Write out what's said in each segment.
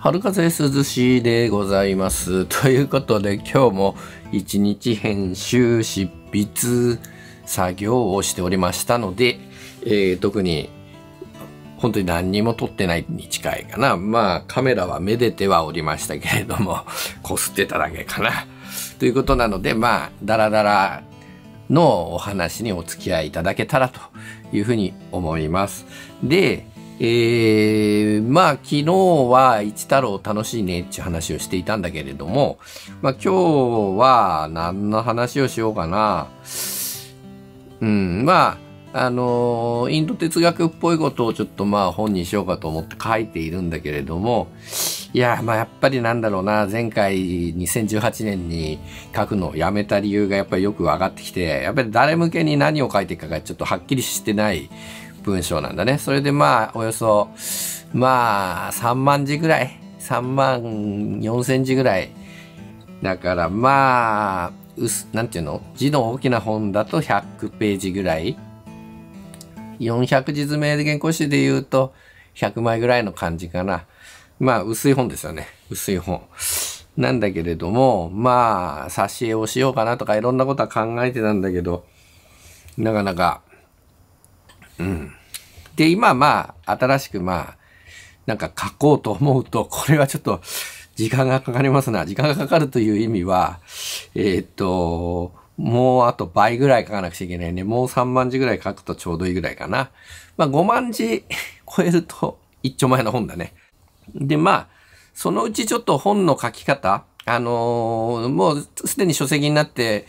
春風涼しいでございます。ということで今日も一日編集、執筆、作業をしておりましたので、えー、特に本当に何にも撮ってないに近いかな。まあカメラはめでてはおりましたけれども、こすってただけかな。ということなので、まあ、だらだらのお話にお付き合いいただけたらというふうに思います。で、えー、まあ昨日は一太郎楽しいねっていう話をしていたんだけれども、まあ今日は何の話をしようかな。うん、まあ、あのー、インド哲学っぽいことをちょっとまあ本にしようかと思って書いているんだけれども、いや、まあやっぱりなんだろうな、前回2018年に書くのをやめた理由がやっぱりよく分かってきて、やっぱり誰向けに何を書いていくかがちょっとはっきりしてない文章なんだね。それでまあ、およそ、まあ、3万字ぐらい。3万4千字ぐらい。だからまあ、す、なんていうの字の大きな本だと100ページぐらい。400字詰めで原稿紙で言うと100枚ぐらいの感じかな。まあ、薄い本ですよね。薄い本。なんだけれども、まあ、挿絵をしようかなとかいろんなことは考えてたんだけど、なかなか、うん。で、今まあ、新しくまあ、なんか書こうと思うと、これはちょっと時間がかかりますな。時間がかかるという意味は、えー、っと、もうあと倍ぐらい書かなくちゃいけないね。もう3万字ぐらい書くとちょうどいいぐらいかな。まあ5万字 超えると一丁前の本だね。で、まあ、そのうちちょっと本の書き方、あのー、もうすでに書籍になって、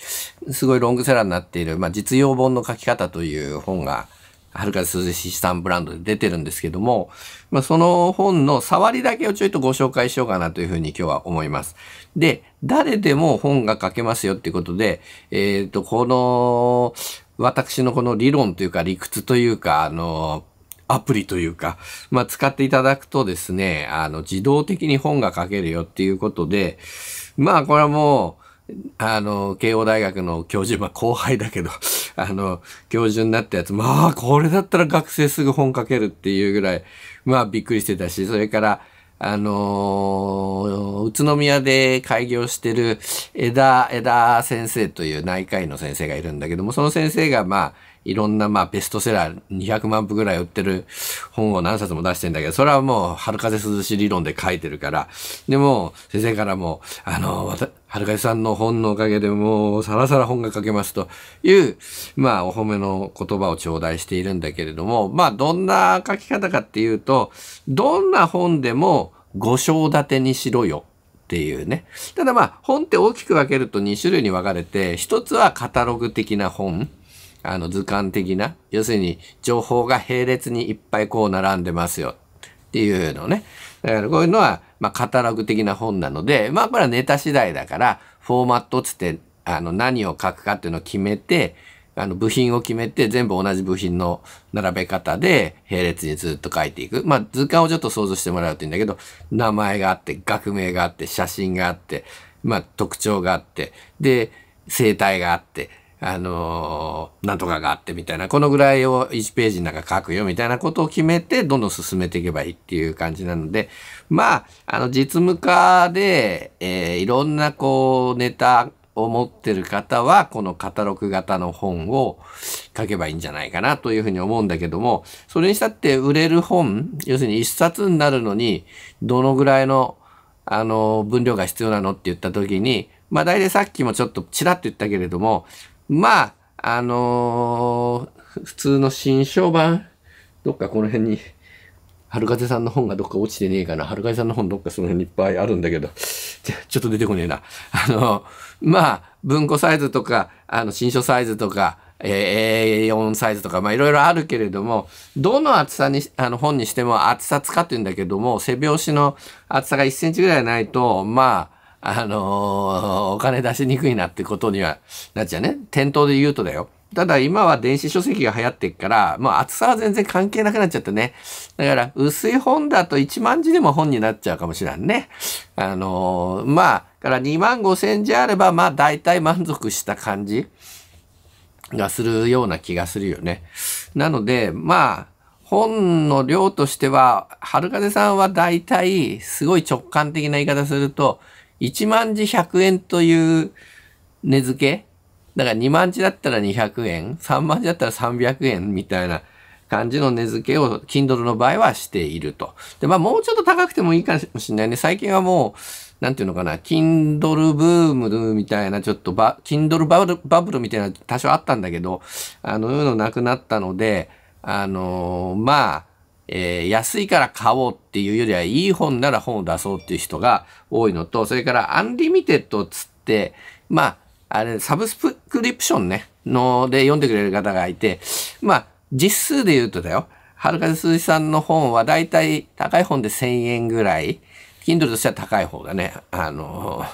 すごいロングセラーになっている、まあ、実用本の書き方という本が、春風涼しさんブランドで出てるんですけども、まあ、その本の触りだけをちょいとご紹介しようかなというふうに今日は思います。で、誰でも本が書けますよっていうことで、えっ、ー、と、この、私のこの理論というか理屈というか、あの、アプリというか、まあ、使っていただくとですね、あの、自動的に本が書けるよっていうことで、まあ、これはもう、あの、慶応大学の教授、まあ後輩だけど、あの、教授になったやつ、まあこれだったら学生すぐ本書けるっていうぐらい、まあびっくりしてたし、それから、あの宇都宮で開業してる枝、枝先生という内科医の先生がいるんだけども、その先生がまあ、いろんなまあベストセラー200万部ぐらい売ってる本を何冊も出してんだけど、それはもう春風涼し理論で書いてるから、でも先生からも、あの、春風さんの本のおかげでもうさらさら本が書けますという、まあお褒めの言葉を頂戴しているんだけれども、まあどんな書き方かっていうと、どんな本でも5章立てにしろよっていうね。ただまあ本って大きく分けると2種類に分かれて、一つはカタログ的な本。あの図鑑的な、要するに情報が並列にいっぱいこう並んでますよっていうのね。だからこういうのは、まあ、カタログ的な本なので、まあ、これはネタ次第だから、フォーマットつって、あの、何を書くかっていうのを決めて、あの、部品を決めて、全部同じ部品の並べ方で、並列にずっと書いていく。まあ、図鑑をちょっと想像してもらうといいんだけど、名前があって、学名があって、写真があって、まあ、特徴があって、で、生態があって、あのー、なんとかがあってみたいな、このぐらいを1ページの中書くよみたいなことを決めて、どんどん進めていけばいいっていう感じなので、まあ、あの、実務家で、えー、いろんなこう、ネタを持ってる方は、このカタログ型の本を書けばいいんじゃないかなというふうに思うんだけども、それにしたって売れる本、要するに1冊になるのに、どのぐらいの、あの、分量が必要なのって言った時に、まあ大体さっきもちょっとちらっと言ったけれども、まあ、あのー、普通の新書版、どっかこの辺に、春風さんの本がどっか落ちてねえかな。春風さんの本どっかその辺にいっぱいあるんだけど、ちょっと出てこねえな。あの、まあ、文庫サイズとか、あの、新書サイズとか、え A4 サイズとか、まあ、いろいろあるけれども、どの厚さに、あの、本にしても厚さ使ってんだけども、背表紙の厚さが1センチぐらいないと、まあ、あのー、お金出しにくいなってことにはなっちゃうね。店頭で言うとだよ。ただ今は電子書籍が流行ってっから、まあ厚さは全然関係なくなっちゃってね。だから薄い本だと1万字でも本になっちゃうかもしらんね。あのー、まあ、から2万5千字あれば、まあ大体満足した感じがするような気がするよね。なので、まあ、本の量としては、春風さんは大体、すごい直感的な言い方すると、1万字100円という値付けだから2万字だったら200円、3万字だったら300円みたいな感じの値付けを Kindle の場合はしていると。で、まあもうちょっと高くてもいいかもしれないね。最近はもう、なんていうのかな、Kindle ブームみたいな、ちょっとバ、Kindle バブルバブルみたいな多少あったんだけど、あの、いうのなくなったので、あのー、まあ、えー、安いから買おうっていうよりはいい本なら本を出そうっていう人が多いのと、それからアンリミテッドつって、まあ、あれ、サブスクリプションね、ので読んでくれる方がいて、まあ、実数で言うとだよ、はるか鈴木さんの本はだいたい高い本で1000円ぐらい、Kindle としては高い方がね、あの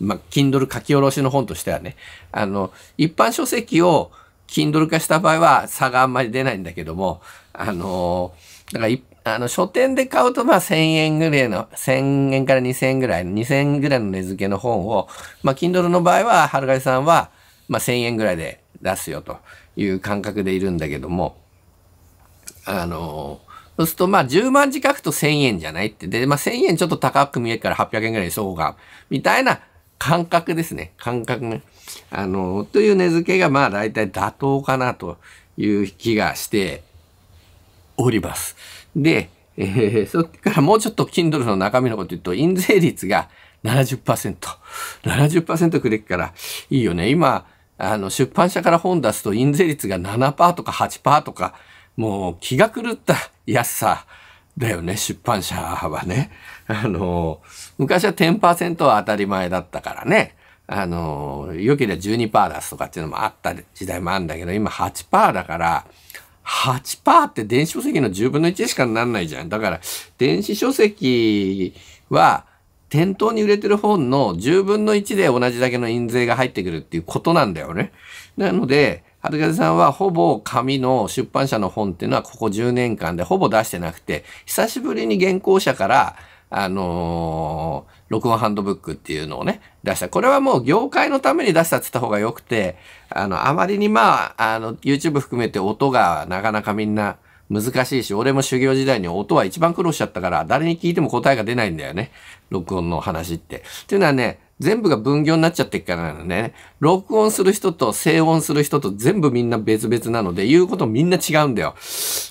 まあ、Kindle 書き下ろしの本としてはね、あの、一般書籍を Kindle 化した場合は差があんまり出ないんだけども、あのだからい、あの、書店で買うと、まあ、1000円ぐらいの、1000円から2000円ぐらいの、2000円ぐらいの値付けの本を、まあ、Kindle の場合は、春貝さんは、まあ、1000円ぐらいで出すよという感覚でいるんだけども、あのそうすると、まあ、10万字書くと1000円じゃないって。で、まあ、1000円ちょっと高く見えるから800円ぐらいにしうか。みたいな感覚ですね。感覚ね。あの、という値付けが、まあ、大体妥当かなという気がして、おります。で、えー、そっからもうちょっと Kindle の中身のこと言うと、印税率が70%。70%くれっからいいよね。今、あの、出版社から本出すと印税率が7%とか8%とか、もう気が狂った安さだよね、出版社はね。あの、昔は10%は当たり前だったからね。あの、良ければ12%出すとかっていうのもあった時代もあるんだけど、今8%だから、8%って電子書籍の10分の1しかなんないじゃん。だから、電子書籍は、店頭に売れてる本の10分の1で同じだけの印税が入ってくるっていうことなんだよね。なので、春風さんはほぼ紙の出版社の本っていうのはここ10年間でほぼ出してなくて、久しぶりに原稿者から、あのー録音ハンドブックっていうのをね、出した。これはもう業界のために出したって言った方が良くて、あの、あまりにまあ、あの、YouTube 含めて音がなかなかみんな難しいし、俺も修行時代に音は一番苦労しちゃったから、誰に聞いても答えが出ないんだよね。録音の話って。っていうのはね、全部が分業になっちゃってっからね。録音する人と静音する人と全部みんな別々なので、言うことみんな違うんだよ。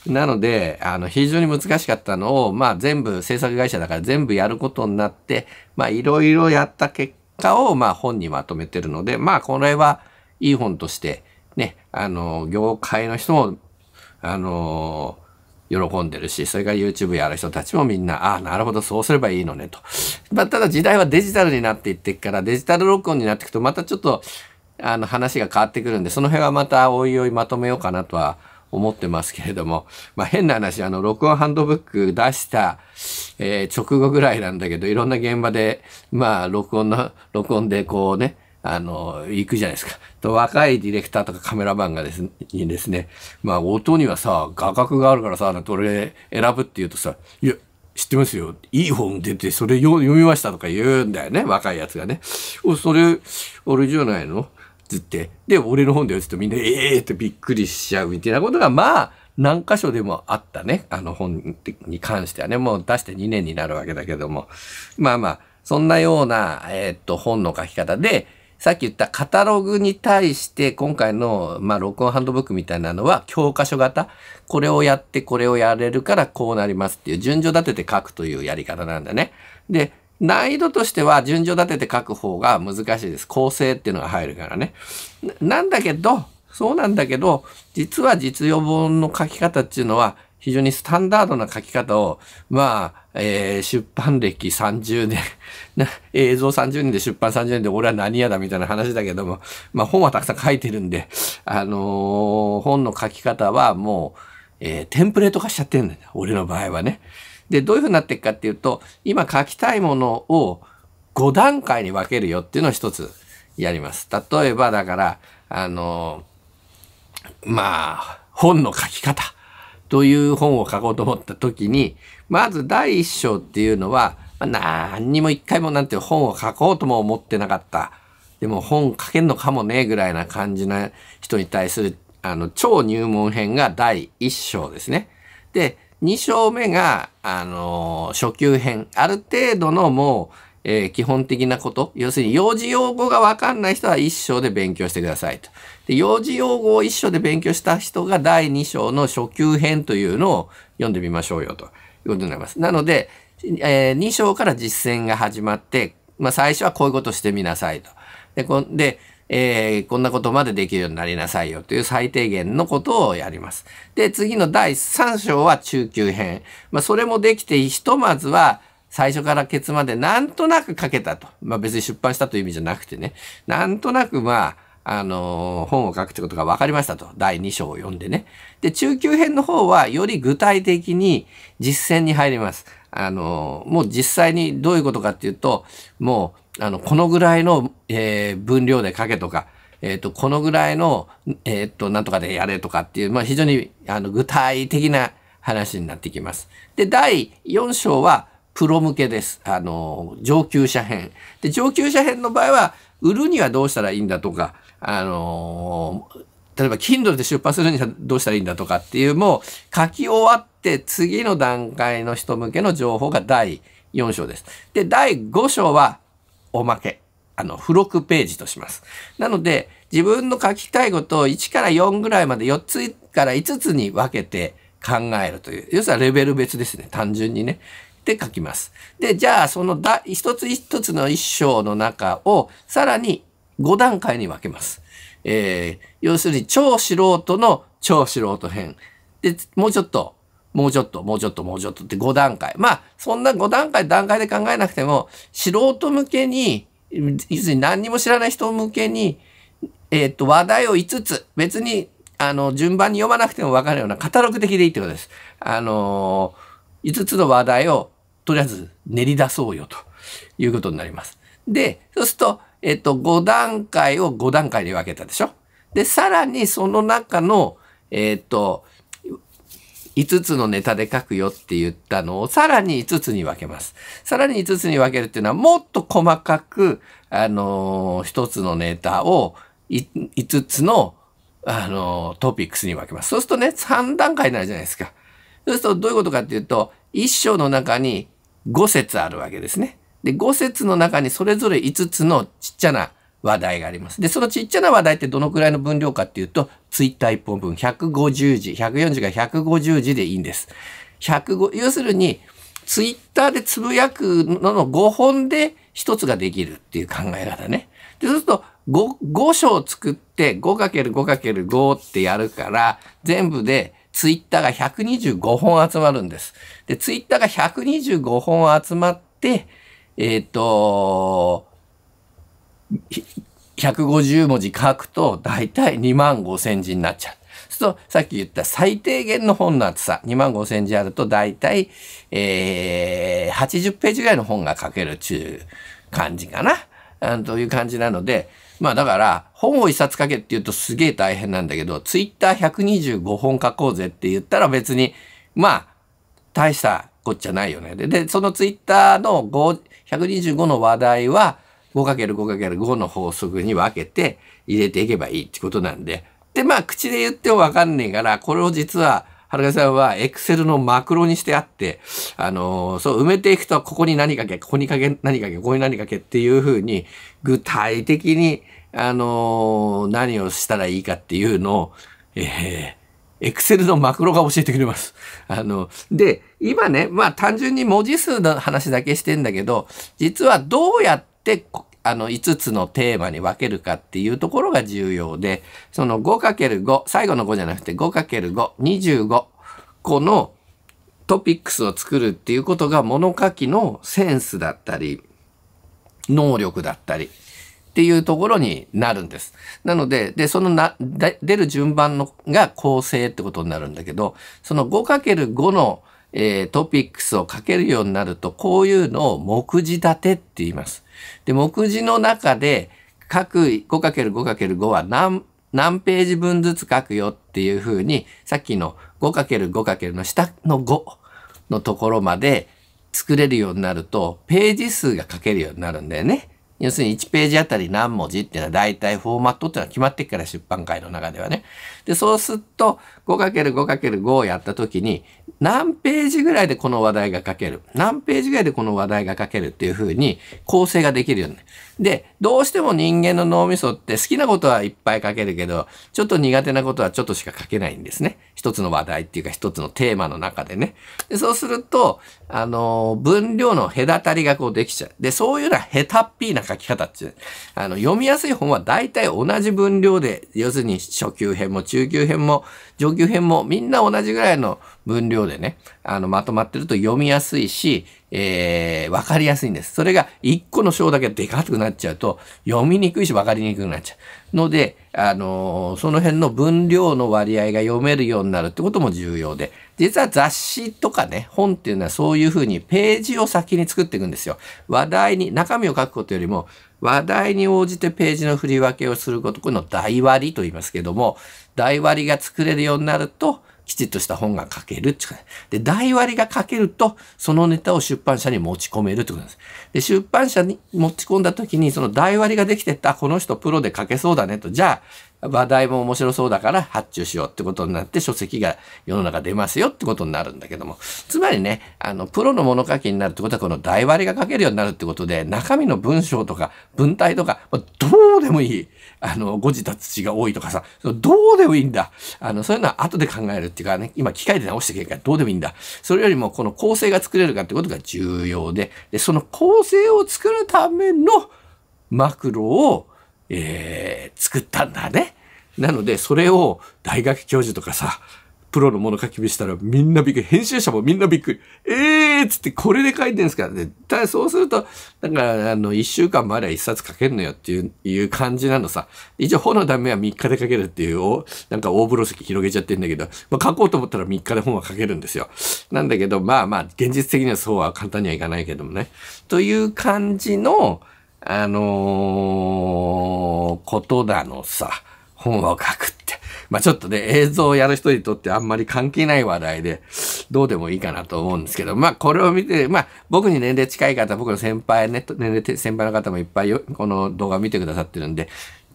なので、あの、非常に難しかったのを、まあ全部制作会社だから全部やることになって、まあいろいろやった結果を、まあ本にまとめてるので、まあこれはいい本として、ね、あの、業界の人もあのー、喜んでるし、それから YouTube やる人たちもみんな、ああ、なるほど、そうすればいいのね、と。まあ、ただ時代はデジタルになっていってから、デジタル録音になっていくと、またちょっと、あの、話が変わってくるんで、その辺はまた、おいおいまとめようかなとは思ってますけれども、まあ、変な話、あの、録音ハンドブック出した、えー、直後ぐらいなんだけど、いろんな現場で、まあ、録音の、録音でこうね、あの、行くじゃないですか。と、若いディレクターとかカメラマンがですね、にですね、まあ、音にはさ、画角があるからさ、なれ選ぶって言うとさ、いや、知ってますよ。いい本出て、それ読みましたとか言うんだよね、若いやつがね。お、それ、俺じゃないのつって。で、俺の本だよ、つってみんな、ええー、ってびっくりしちゃうみたいなことが、まあ、何箇所でもあったね。あの本に関してはね、もう出して2年になるわけだけども。まあまあ、そんなような、えー、っと、本の書き方で、さっき言ったカタログに対して今回の、まあ、録音ハンドブックみたいなのは教科書型。これをやってこれをやれるからこうなりますっていう順序立てて書くというやり方なんだね。で、難易度としては順序立てて書く方が難しいです。構成っていうのが入るからね。なんだけど、そうなんだけど、実は実用本の書き方っていうのは非常にスタンダードな書き方を、まあ、えー、出版歴30年 映像30年で出版30年で俺は何やだみたいな話だけども、まあ本はたくさん書いてるんで、あのー、本の書き方はもう、えー、テンプレート化しちゃってるんだよ。俺の場合はね。で、どういうふうになっていくかっていうと、今書きたいものを5段階に分けるよっていうのを一つやります。例えばだから、あのー、まあ、本の書き方。という本を書こうと思った時に、まず第一章っていうのは、まあ、何にも一回もなんて本を書こうとも思ってなかった。でも本書けんのかもね、ぐらいな感じな人に対する、あの、超入門編が第一章ですね。で、2章目が、あの初級編。ある程度のもう、えー、基本的なこと、要するに幼児用語がわかんない人は一章で勉強してくださいと。で、幼児用語を一章で勉強した人が第二章の初級編というのを読んでみましょうよということになります。なので、えー、2章から実践が始まって、まあ最初はこういうことしてみなさいと。で、こんで、えー、こんなことまでできるようになりなさいよという最低限のことをやります。で、次の第3章は中級編。まあ、それもできて、ひとまずは、最初からケツまでなんとなく書けたと。まあ別に出版したという意味じゃなくてね。なんとなくまあ、あのー、本を書くってことが分かりましたと。第2章を読んでね。で、中級編の方はより具体的に実践に入ります。あのー、もう実際にどういうことかっていうと、もう、あの、このぐらいの、えー、分量で書けとか、えっ、ー、と、このぐらいの、えっ、ー、と、なんとかでやれとかっていう、まあ非常に、あの、具体的な話になってきます。で、第4章は、プロ向けです。あの、上級者編。で、上級者編の場合は、売るにはどうしたらいいんだとか、あの、例えば Kindle で出版するにはどうしたらいいんだとかっていう、もう書き終わって次の段階の人向けの情報が第4章です。で、第5章はおまけ。あの、付録ページとします。なので、自分の書きたいことを1から4ぐらいまで4つから5つに分けて考えるという。要するにレベル別ですね。単純にね。って書きます。で、じゃあそのだ一つ一つの一章の中をさらに5段階に分けます。えー、要するに超素人の超素人編。で、もうちょっと、もうちょっと、もうちょっと、もうちょっとって5段階。まあ、そんな5段階、段階で考えなくても、素人向けに、要するに何にも知らない人向けに、えー、っと、話題を5つ、別に、あの、順番に読まなくても分かるようなカタログ的でいいってことです。あのー、5つの話題をとりあえず練り出そうよということになります。で、そうすると、えっと、5段階を5段階に分けたでしょで、さらにその中の、えっと、5つのネタで書くよって言ったのをさらに5つに分けます。さらに5つに分けるっていうのはもっと細かく、あのー、1つのネタを5つの、あのー、トピックスに分けます。そうするとね、3段階になるじゃないですか。そうするとどういうことかっていうと、1章の中に5節あるわけですね。で、5節の中にそれぞれ5つのちっちゃな話題があります。で、そのちっちゃな話題ってどのくらいの分量かっていうと、ツイッター1本分150字、140が150字でいいんです。105、要するに、ツイッターでつぶやくのの5本で1つができるっていう考え方ね。で、そうすると5、5章作って 5×5×5 ってやるから、全部でツイッターが125本集まるんです。で、ツイッターが125本集まって、えっ、ー、と、150文字書くと、だいたい2万5千字になっちゃう。そうすると、さっき言った最低限の本の厚さ、2万5千字あると、だいたい、えー、80ページぐらいの本が書けるちゅう感じかな。という感じなので、まあだから、本を一冊書けって言うとすげえ大変なんだけど、ツイッター125本書こうぜって言ったら別に、まあ、大したこっちゃないよね。で、でそのツイッターの5 125の話題は 5×5×5 の法則に分けて入れていけばいいってことなんで。で、まあ口で言ってもわかんねえから、これを実は、はるかさんはエクセルのマクロにしてあって、あのー、そう埋めていくと、ここに何かけ、ここにかけ、何かけ、ここに何かけっていうふうに、具体的にあのー、何をしたらいいかっていうのを、えー、エクセルのマクロが教えてくれます。あの、で、今ね、まあ単純に文字数の話だけしてんだけど、実はどうやって、あの、5つのテーマに分けるかっていうところが重要で、その 5×5、最後の5じゃなくて 5×5、25個のトピックスを作るっていうことが物書きのセンスだったり、能力だったり、っていうところになるんです。なので、で、そのな、出る順番のが構成ってことになるんだけど、その 5×5 の、えー、トピックスを書けるようになると、こういうのを目次立てって言います。で、目次の中で、各 5×5×5 は何、何ページ分ずつ書くよっていうふうに、さっきの 5×5× の下の5のところまで作れるようになると、ページ数が書けるようになるんだよね。要するに1ページあたり何文字っていうのは大体フォーマットっていうのは決まってっから出版界の中ではね。で、そうすると 5×5×5 をやった時に何ページぐらいでこの話題が書ける何ページぐらいでこの話題が書けるっていうふうに構成ができるよね。で、どうしても人間の脳みそって好きなことはいっぱい書けるけど、ちょっと苦手なことはちょっとしか書けないんですね。一つの話題っていうか一つのテーマの中でね。でそうすると、あの、分量の隔たりがこうできちゃう。で、そういうのはヘタっぴーな書き方っていう。あの、読みやすい本は大体同じ分量で、要するに初級編も中級編も上級編もみんな同じぐらいの分量でね、あの、まとまってると読みやすいし、えー、わかりやすいんです。それが一個の章だけでかくなっちゃうと、読みにくいしわかりにくくなっちゃう。ので、あの、その辺の分量の割合が読めるようになるってことも重要で、実は雑誌とかね、本っていうのはそういうふうにページを先に作っていくんですよ。話題に、中身を書くことよりも、話題に応じてページの振り分けをすること、この台割りと言いますけども、台割りが作れるようになると、きちっとした本が書けるってで、台割りが書けると、そのネタを出版社に持ち込めるってことです。で、出版社に持ち込んだ時に、その台割りができてた、この人プロで書けそうだねと、じゃあ、話題も面白そうだから発注しようってことになって書籍が世の中出ますよってことになるんだけども、つまりね、あの、プロの物書きになるってことはこの台割りが書けるようになるってことで、中身の文章とか文体とか、どうでもいい。あの、誤字脱字が多いとかさ、どうでもいいんだ。あの、そういうのは後で考えるっていうかね、今機械で直していけるからどうでもいいんだ。それよりもこの構成が作れるかってことが重要で、で、その構成を作るためのマクロをえー、作ったんだね。なので、それを大学教授とかさ、プロのもの書き見したらみんなびっくり。編集者もみんなびっくり。ええー、つってこれで書いてるんですからね。だそうすると、なんか、あの、一週間もあれば一冊書けるのよっていう、いう感じなのさ。一応、本のためは3日で書けるっていう、なんか大風呂席広げちゃってんだけど、まあ、書こうと思ったら3日で本は書けるんですよ。なんだけど、まあまあ、現実的にはそうは簡単にはいかないけどもね。という感じの、あのー、ことだのさ、本を書くって。まあ、ちょっとね、映像をやる人にとってあんまり関係ない話題で、どうでもいいかなと思うんですけど、まあ、これを見て、まあ、僕に年齢近い方、僕の先輩ね、年齢先輩の方もいっぱいこの動画見てくださってるんで、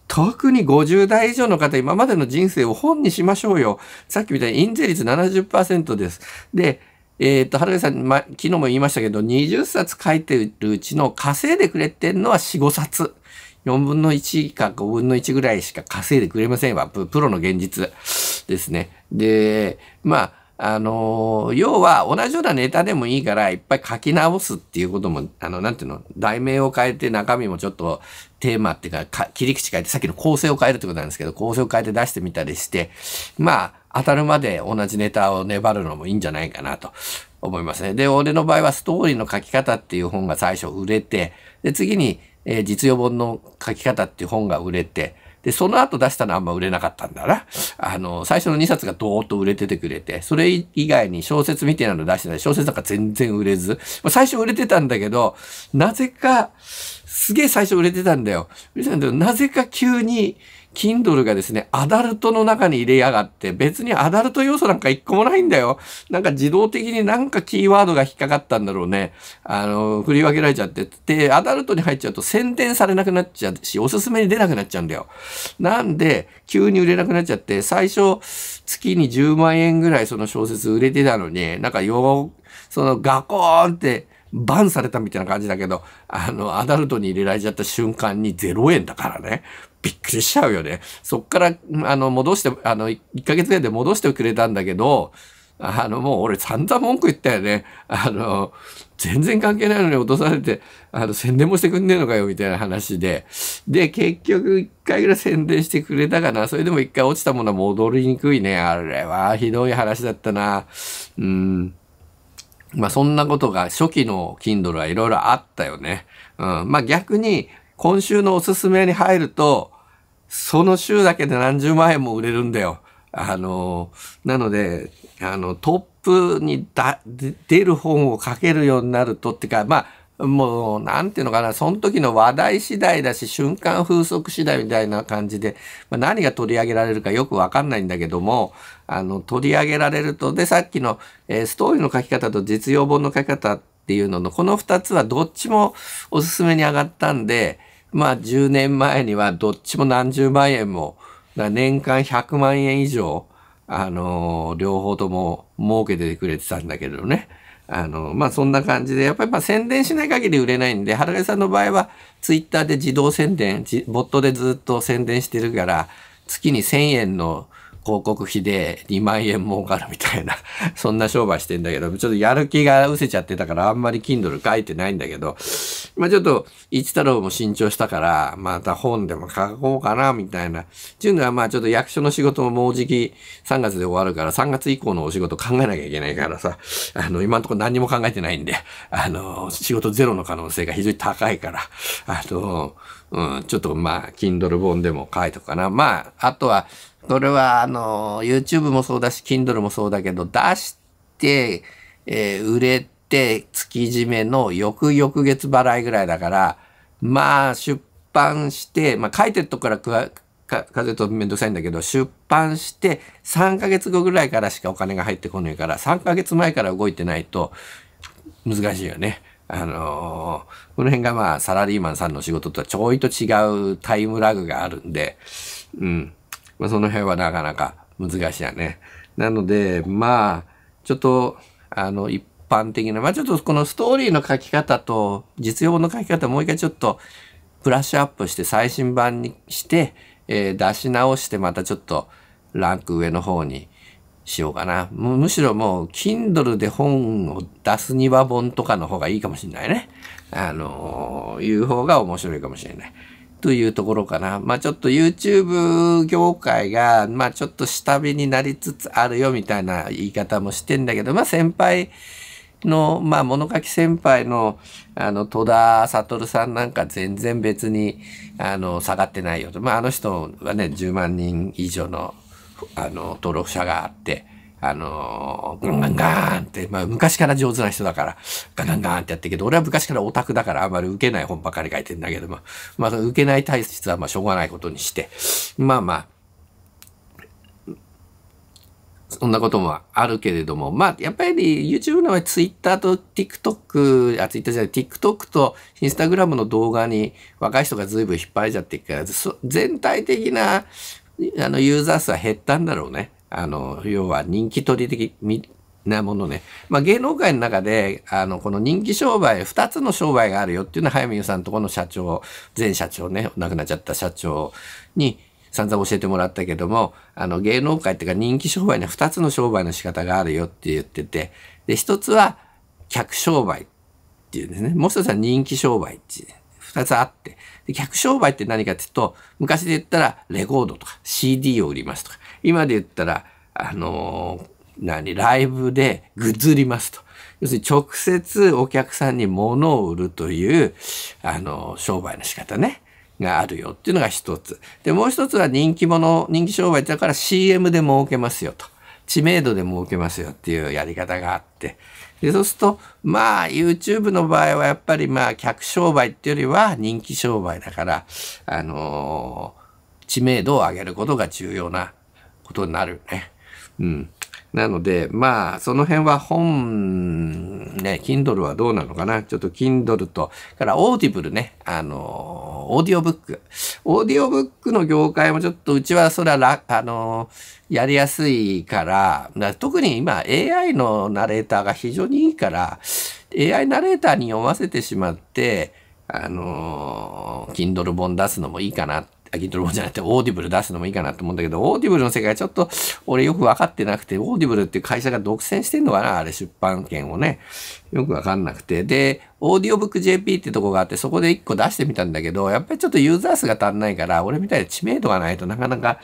特に50代以上の方、今までの人生を本にしましょうよ。さっきみたいに印税率70%です。で、えっ、ー、と、原口さん、ま、昨日も言いましたけど、20冊書いてるうちの稼いでくれてんのは4、5冊。4分の1か5分の1ぐらいしか稼いでくれませんわ。プロの現実ですね。で、まあ、あの、要は同じようなネタでもいいから、いっぱい書き直すっていうことも、あの、なんていうの、題名を変えて中身もちょっとテーマっていうか切り口変えて、さっきの構成を変えるってことなんですけど、構成を変えて出してみたりして、まあ、当たるまで同じネタを粘るのもいいんじゃないかなと思いますね。で、俺の場合はストーリーの書き方っていう本が最初売れて、で、次に、えー、実用本の書き方っていう本が売れて、で、その後出したのあんま売れなかったんだな。あの、最初の2冊がドーッと売れててくれて、それ以外に小説みたいなの出してない小説なんか全然売れず、最初売れてたんだけど、なぜか、すげえ最初売れてたんだよ。なぜか急に、Kindle がですね、アダルトの中に入れやがって、別にアダルト要素なんか一個もないんだよ。なんか自動的になんかキーワードが引っかかったんだろうね。あの、振り分けられちゃって。で、アダルトに入っちゃうと宣伝されなくなっちゃうし、おすすめに出なくなっちゃうんだよ。なんで、急に売れなくなっちゃって、最初、月に10万円ぐらいその小説売れてたのに、なんかよ、そのガコーンって、バンされたみたいな感じだけど、あの、アダルトに入れられちゃった瞬間に0円だからね。びっくりしちゃうよね。そっから、あの、戻して、あの、1ヶ月ぐらいで戻してくれたんだけど、あの、もう俺散々文句言ったよね。あの、全然関係ないのに落とされて、あの、宣伝もしてくんねえのかよ、みたいな話で。で、結局一回ぐらい宣伝してくれたかな。それでも一回落ちたものは戻りにくいね。あれは、ひどい話だったな。うん。まあ、そんなことが初期の Kindle はいろいろあったよね。うん。まあ、逆に、今週のおすすめに入ると、その週だけで何十万円も売れるんだよ。あの、なので、あの、トップにだ出る本を書けるようになるとってか、まあ、もう、なんていうのかな、その時の話題次第だし、瞬間風速次第みたいな感じで、まあ、何が取り上げられるかよくわかんないんだけども、あの、取り上げられると、で、さっきの、えー、ストーリーの書き方と実用本の書き方っていうのの、この2つはどっちもおすすめに上がったんで、まあ10年前にはどっちも何十万円も、年間100万円以上、あのー、両方とも儲けてくれてたんだけどね。あのー、まあそんな感じで、やっぱりまあ宣伝しない限り売れないんで、原口さんの場合はツイッターで自動宣伝、ボットでずっと宣伝してるから、月に1000円の広告費で2万円儲かるみたいな そんな商売してんだけど、ちょっとやる気が失せちゃってたからあんまり Kindle 書いてないんだけど、まあちょっと一太郎も新調したから、また本でも書こうかなみたいな。っていうのはまあちょっと役所の仕事ももうじき3月で終わるから3月以降のお仕事考えなきゃいけないからさ、あの今んとこ何にも考えてないんで、あの、仕事ゼロの可能性が非常に高いから、あの、うん、ちょっとまあ、Kindle 本でも書いとかな。まあ、あとは、これはあの、YouTube もそうだし、Kindle もそうだけど、出して、えー、売れて、月締めの翌々月払いぐらいだから、まあ、出版して、まあ、書いてるとこからか、か、風とめんどくさいんだけど、出版して3ヶ月後ぐらいからしかお金が入ってこないから、3ヶ月前から動いてないと難しいよね。あのー、この辺がまあ、サラリーマンさんの仕事とはちょいと違うタイムラグがあるんで、うん。まあ、その辺はなかなか難しいやね。なので、まあ、ちょっと、あの、一般的な、まあ、ちょっとこのストーリーの書き方と実用の書き方もう一回ちょっとブラッシュアップして最新版にして、えー、出し直してまたちょっとランク上の方にしようかな。むしろもう、Kindle で本を出すには本とかの方がいいかもしれないね。あのー、いう方が面白いかもしれない。というところかな。まあちょっと YouTube 業界が、まあちょっと下火になりつつあるよみたいな言い方もしてんだけど、まあ先輩の、まあ物書き先輩の、あの、戸田悟さんなんか全然別に、あの、下がってないよと。まああの人はね、10万人以上のあの、登録者があって、あのー、ガンガンガーンって、まあ昔から上手な人だから、ガンガンガーンってやってるけど、俺は昔からオタクだからあんまり受けない本ばかり書いてんだけども、まあ受けない体質はまあしょうがないことにして、まあまあ、そんなこともあるけれども、まあやっぱり YouTube の場合 Twitter と TikTok、あ、Twitter じゃない、TikTok と Instagram の動画に若い人が随分引っ張れちゃってるから、全体的なあの、ユーザー数は減ったんだろうね。あの、要は人気取り的なものね。まあ、芸能界の中で、あの、この人気商売、2つの商売があるよっていうのは、早見優さんとこの社長、前社長ね、亡くなっちゃった社長に、散々教えてもらったけども、あの、芸能界っていうか人気商売には2つの商売の仕方があるよって言ってて、で、1つは客商売っていうんですね。もう一つは人気商売っていう。2つあって、で客商売って何かっていうと、昔で言ったらレコードとか CD を売りますとか、今で言ったら、あのー、何、ライブでグッズ売りますと。要するに直接お客さんに物を売るという、あの、商売の仕方ね。があるよっていうのが一つ。で、もう一つは人気者、人気商売だから CM で儲けますよと。知名度で儲けますよっていうやり方があって。で、そうすると、まあ、YouTube の場合はやっぱりまあ、客商売っていうよりは人気商売だから、あのー、知名度を上げることが重要なことになるよね。うん。なので、まあ、その辺は本、ね、Kindle はどうなのかなちょっと Kindle と、からオーディブルね、あの、オーディオブック。オーディオブックの業界もちょっと、うちはそれはあの、やりやすいから、から特に今 AI のナレーターが非常にいいから、AI ナレーターに読ませてしまって、あの、Kindle 本出すのもいいかなっさドロボじゃなくてオーディブル出すのもいいかなと思うんだけど、オーディブルの世界はちょっと俺よく分かってなくて、オーディブルっていう会社が独占してんのかなあれ出版権をね。よく分かんなくて。で、オーディオブック JP ってとこがあって、そこで1個出してみたんだけど、やっぱりちょっとユーザー数が足んないから、俺みたいに知名度がないとなかなか、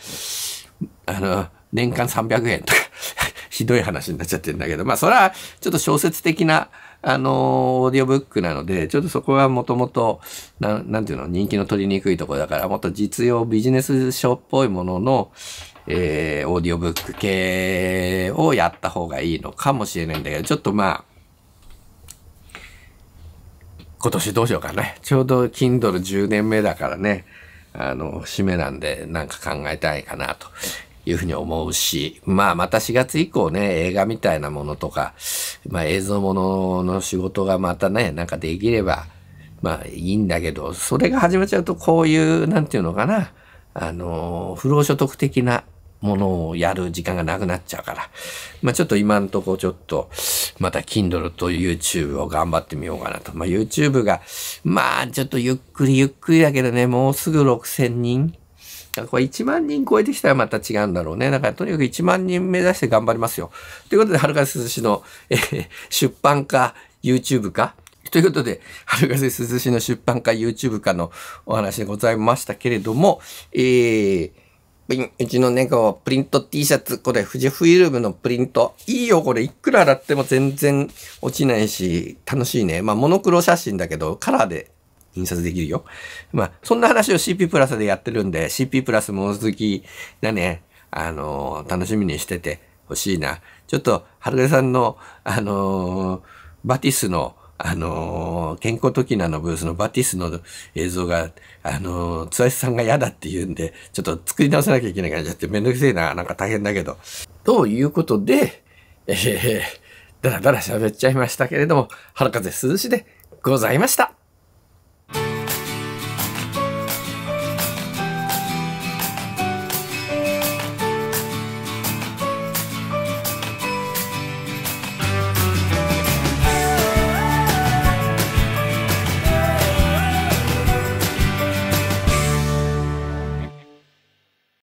あの、年間300円とか ひどい話になっちゃってるんだけど、まあそれはちょっと小説的な、あの、オーディオブックなので、ちょっとそこはもともと、なんていうの、人気の取りにくいところだから、もっと実用ビジネス書っぽいものの、えー、オーディオブック系をやった方がいいのかもしれないんだけど、ちょっとまあ、今年どうしようかね。ちょうど Kindle 10年目だからね、あの、締めなんで、なんか考えたいかなというふうに思うし、まあまた4月以降ね、映画みたいなものとか、まあ映像ものの仕事がまたね、なんかできれば、まあいいんだけど、それが始まっちゃうとこういう、なんていうのかな、あの、不労所得的なものをやる時間がなくなっちゃうから。まあちょっと今んとこちょっと、また Kindle と YouTube を頑張ってみようかなと。まあ YouTube が、まあちょっとゆっくりゆっくりだけどね、もうすぐ6000人これ1万人超えてきたらまた違うんだろうね。だからとにかく1万人目指して頑張りますよ。ということで、はるかすずしの、えー、出版か YouTube かということで、春風すずしの出版か YouTube かのお話でございましたけれども、えー、うちの猫はプリント T シャツ、これ富士フイルムのプリント。いいよ、これいくら洗っても全然落ちないし、楽しいね。まあ、モノクロ写真だけど、カラーで印刷できるよ。まあ、そんな話を CP プラスでやってるんで、CP プラスもう好きなね、あのー、楽しみにしてて欲しいな。ちょっと、春江さんの、あのー、バティスの、あのー、健康時なのブースのバティスの映像が、あのー、ワイスさんが嫌だって言うんで、ちょっと作り直さなきゃいけないからじゃってめんどくせえな、なんか大変だけど。ということで、えー、だらだら喋っちゃいましたけれども、春風涼しでございました。